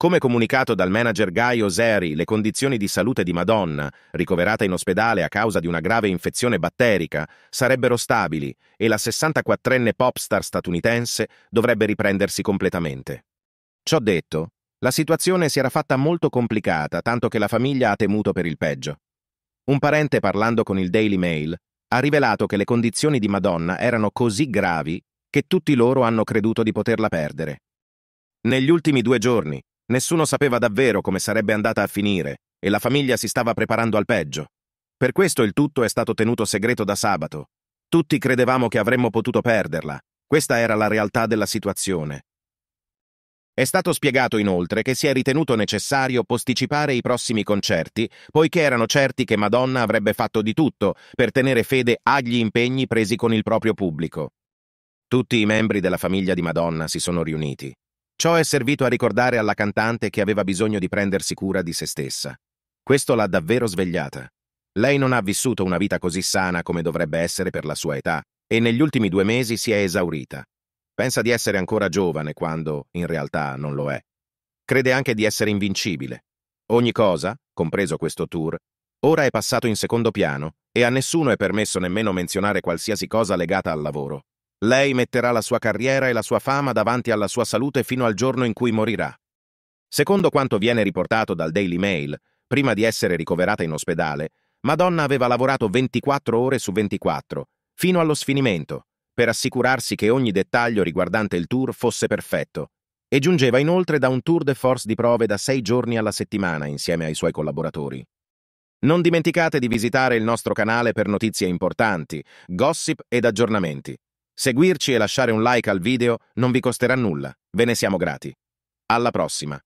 Come comunicato dal manager Guy Oseri, le condizioni di salute di Madonna, ricoverata in ospedale a causa di una grave infezione batterica, sarebbero stabili e la 64enne popstar statunitense dovrebbe riprendersi completamente. Ciò detto, la situazione si era fatta molto complicata, tanto che la famiglia ha temuto per il peggio. Un parente parlando con il Daily Mail ha rivelato che le condizioni di Madonna erano così gravi che tutti loro hanno creduto di poterla perdere. Negli ultimi due giorni, Nessuno sapeva davvero come sarebbe andata a finire e la famiglia si stava preparando al peggio. Per questo il tutto è stato tenuto segreto da sabato. Tutti credevamo che avremmo potuto perderla. Questa era la realtà della situazione. È stato spiegato inoltre che si è ritenuto necessario posticipare i prossimi concerti, poiché erano certi che Madonna avrebbe fatto di tutto per tenere fede agli impegni presi con il proprio pubblico. Tutti i membri della famiglia di Madonna si sono riuniti Ciò è servito a ricordare alla cantante che aveva bisogno di prendersi cura di se stessa. Questo l'ha davvero svegliata. Lei non ha vissuto una vita così sana come dovrebbe essere per la sua età e negli ultimi due mesi si è esaurita. Pensa di essere ancora giovane quando, in realtà, non lo è. Crede anche di essere invincibile. Ogni cosa, compreso questo tour, ora è passato in secondo piano e a nessuno è permesso nemmeno menzionare qualsiasi cosa legata al lavoro. Lei metterà la sua carriera e la sua fama davanti alla sua salute fino al giorno in cui morirà. Secondo quanto viene riportato dal Daily Mail, prima di essere ricoverata in ospedale, Madonna aveva lavorato 24 ore su 24, fino allo sfinimento, per assicurarsi che ogni dettaglio riguardante il tour fosse perfetto, e giungeva inoltre da un tour de force di prove da sei giorni alla settimana insieme ai suoi collaboratori. Non dimenticate di visitare il nostro canale per notizie importanti, gossip ed aggiornamenti. Seguirci e lasciare un like al video non vi costerà nulla, ve ne siamo grati. Alla prossima!